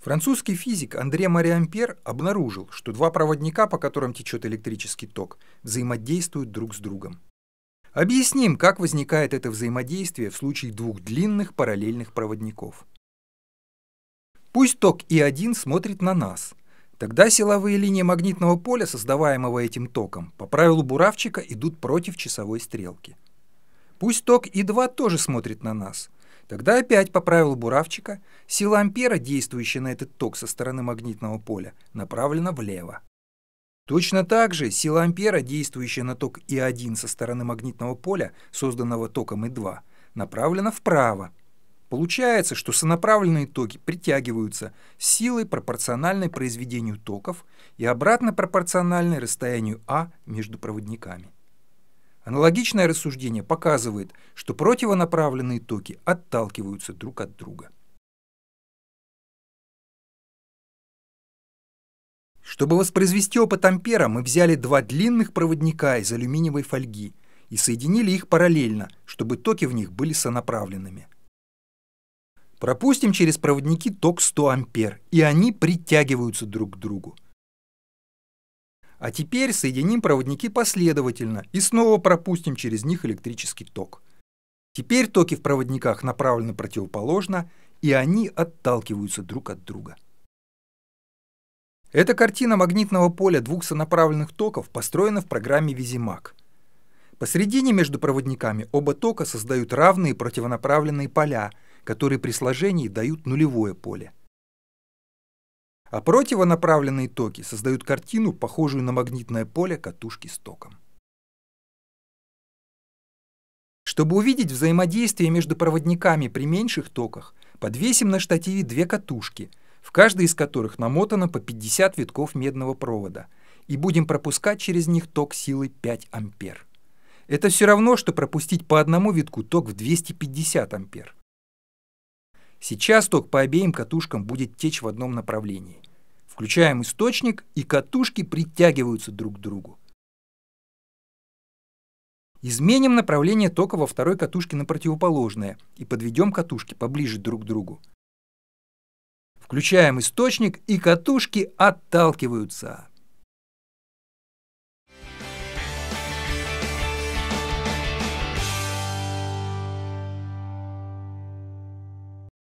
Французский физик Андре Мари Ампер обнаружил, что два проводника, по которым течет электрический ток, взаимодействуют друг с другом. Объясним, как возникает это взаимодействие в случае двух длинных параллельных проводников. Пусть ток И1 смотрит на нас. Тогда силовые линии магнитного поля, создаваемого этим током, по правилу буравчика идут против часовой стрелки. Пусть ток И2 тоже смотрит на нас. Тогда опять по правилу буравчика сила ампера, действующая на этот ток со стороны магнитного поля, направлена влево. Точно так же сила ампера, действующая на ток И1 со стороны магнитного поля, созданного током И2, направлена вправо, Получается, что сонаправленные токи притягиваются силой, пропорциональной произведению токов и обратно пропорциональной расстоянию А между проводниками. Аналогичное рассуждение показывает, что противонаправленные токи отталкиваются друг от друга. Чтобы воспроизвести опыт ампера, мы взяли два длинных проводника из алюминиевой фольги и соединили их параллельно, чтобы токи в них были сонаправленными. Пропустим через проводники ток 100 ампер, и они притягиваются друг к другу. А теперь соединим проводники последовательно и снова пропустим через них электрический ток. Теперь токи в проводниках направлены противоположно, и они отталкиваются друг от друга. Эта картина магнитного поля двух сонаправленных токов построена в программе Визимак. Посередине между проводниками оба тока создают равные противонаправленные поля – которые при сложении дают нулевое поле. А противонаправленные токи создают картину, похожую на магнитное поле катушки с током. Чтобы увидеть взаимодействие между проводниками при меньших токах, подвесим на штативе две катушки, в каждой из которых намотано по 50 витков медного провода, и будем пропускать через них ток силой 5 ампер. Это все равно, что пропустить по одному витку ток в 250 ампер. Сейчас ток по обеим катушкам будет течь в одном направлении. Включаем источник, и катушки притягиваются друг к другу. Изменим направление тока во второй катушке на противоположное и подведем катушки поближе друг к другу. Включаем источник, и катушки отталкиваются.